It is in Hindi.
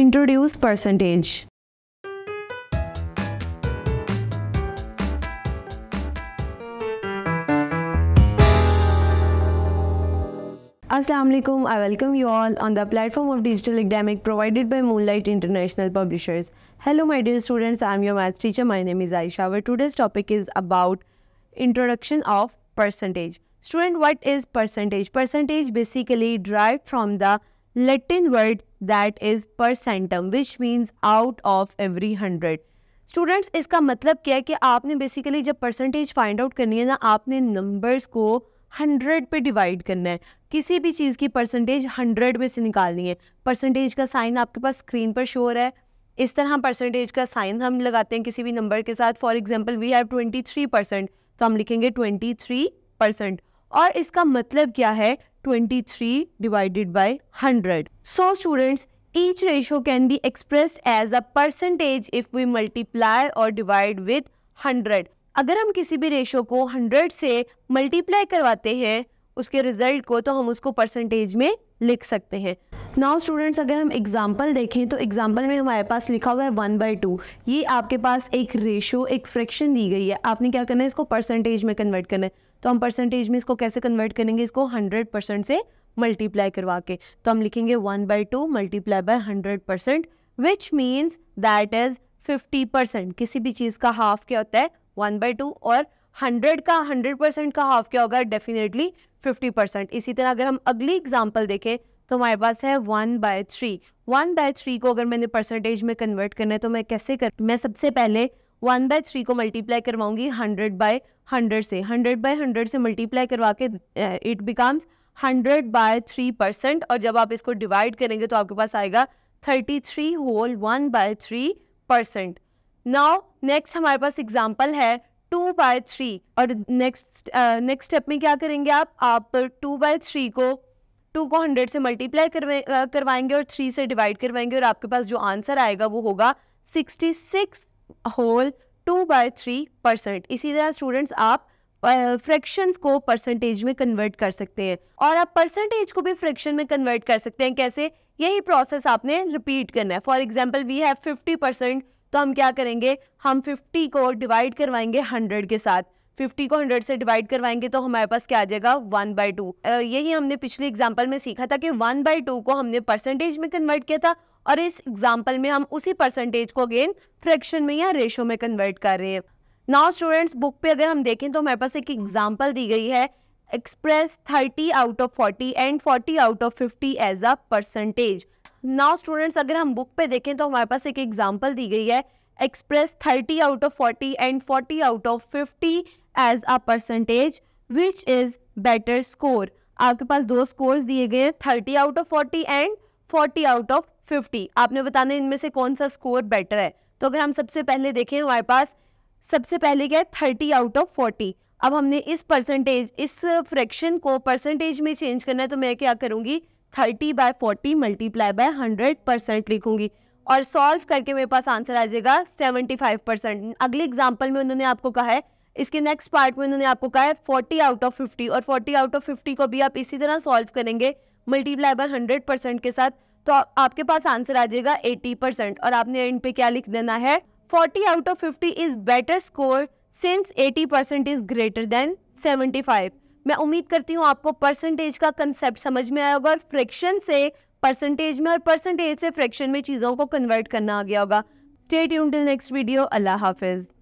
introduce percentage. Assalamu alaikum. I welcome you all on the platform of digital academic provided by Moonlight International Publishers. Hello, my dear students. I am your maths teacher. My name is Aisha. Our today's topic is about introduction of percentage. Student, what is percentage? Percentage basically derived from the Latin word that is percentum which means out of every hundred students इसका मतलब क्या है कि आपने बेसिकली जब परसेंटेज फाइंड आउट करनी है ना आपने नंबर्स को हंड्रेड पे डिवाइड करना है किसी भी चीज़ की परसेंटेज हंड्रेड में से निकालनी है परसेंटेज का साइन आपके पास स्क्रीन पर शो हो रहा है इस तरह परसेंटेज का साइन हम लगाते हैं किसी भी नंबर के साथ for example we have twenty three percent तो हम लिखेंगे ट्वेंटी थ्री परसेंट और इसका मतलब क्या है 23 divided by 100. So students, each ratio can be expressed as a percentage if we multiply or divide with 100. अगर हम किसी भी रेशो को 100 से मल्टीप्लाई करवाते हैं उसके रिजल्ट को तो हम उसको परसेंटेज में लिख सकते हैं नाउ स्टूडेंट्स अगर हम एग्जाम्पल देखें तो एग्जाम्पल में हमारे पास लिखा हुआ है वन बाई टू ये आपके पास एक रेशो एक फ्रैक्शन दी गई है आपने क्या करना है इसको परसेंटेज में कन्वर्ट करना है तो हम परसेंटेज में इसको कैसे कन्वर्ट करेंगे इसको हंड्रेड परसेंट से मल्टीप्लाई करवा के तो हम लिखेंगे one by two multiply by hundred percent which means that is fifty percent किसी भी चीज़ का हाफ क्या होता है वन बाई टू और हंड्रेड का हंड्रेड परसेंट का हाफ क्या होगा डेफिनेटली फिफ्टी परसेंट इसी तरह अगर हम अगली एग्जाम्पल देखें तो हमारे पास है one by three one by three को अगर मैंने परसेंटेज में कन्वर्ट करना है तो मैं कैसे कर मैं सबसे पहले वन बाय थ्री को मल्टीप्लाई करवाऊंगी हंड्रेड बाय हंड्रेड से हंड्रेड बाय हंड्रेड से मल्टीप्लाई करवा के it becomes hundred by three percent और जब आप इसको डिवाइड करेंगे तो आपके पास आएगा thirty three whole one by three percent now next हमारे पास एग्जाम्पल है टू बाय थ्री और नेक्स्ट नेक्स्ट स्टेप में क्या करेंगे आप आप टू बाय थ्री को टू को हंड्रेड से मल्टीप्लाई करवा uh, करवाएंगे और थ्री से डिवाइड करवाएंगे और आपके पास जो आंसर आएगा वो होगा sixty six whole two by three percent इसी तरह स्टूडेंट्स आप फ्रैक्शंस uh, को परसेंटेज में कन्वर्ट कर सकते हैं और आप परसेंटेज को भी फ्रैक्शन में कन्वर्ट कर सकते हैं कैसे यही प्रोसेस आपने रिपीट करना है for example we have fifty percent तो हम क्या करेंगे हम 50 को डिवाइड करवाएंगे 100 के साथ 50 को 100 से डिवाइड करवाएंगे तो हमारे पास क्या आ जाएगा वन बाई टू यही हमने पिछले एग्जाम्पल में सीखा था कि वन बाई टू को हमने परसेंटेज में कन्वर्ट किया था और इस एग्जाम्पल में हम उसी परसेंटेज को अगेन फ्रैक्शन में या रेशो में कन्वर्ट कर रहे हैं नाउ स्टूडेंट्स बुक पे अगर हम देखें तो हमारे पास एक एग्जाम्पल दी गई है express 30 out of 40 and 40 out of 50 as a percentage now students अगर हम बुक पे देखें तो हमारे पास एक एग्जाम्पल दी गई है express thirty out of forty and forty out of fifty as a percentage which is better score आपके पास दो स्कोर दिए गए हैं thirty out of forty and forty out of fifty आपने बताना इनमें से कौन सा स्कोर बेटर है तो अगर हम सबसे पहले देखें हमारे पास सबसे पहले क्या है थर्टी आउट ऑफ फोर्टी अब हमने इस परसेंटेज इस फ्रैक्शन को परसेंटेज में चेंज करना है तो मैं क्या करूँगी thirty by forty multiply by hundred percent लिखूंगी और सॉल्व करके मेरे पास आंसर आ जाएगा सेवेंटी फाइव परसेंट अगले एग्जाम्पल में उन्होंने आपको कहा है इसके नेक्स्ट पार्ट में उन्होंने आपको कहा है फोर्टी आउट ऑफ फिफ्टी और फोर्टी आउट ऑफ फिफ्टी को भी आप इसी तरह सॉल्व करेंगे मल्टीप्लाई बाय हंड्रेड परसेंट के साथ तो आपके पास आंसर आ जाएगा एटी परसेंट और आपने एंड पे क्या लिख देना है forty out of fifty is better score since eighty percent is greater than seventy five मैं उम्मीद करती हूँ आपको परसेंटेज का कंसेप्ट समझ में आया होगा और फ्रैक्शन से परसेंटेज में और परसेंटेज से फ्रैक्शन में चीज़ों को कन्वर्ट करना आ गया होगा स्टेट यून टिल नेक्स्ट वीडियो अल्लाह हाफिज़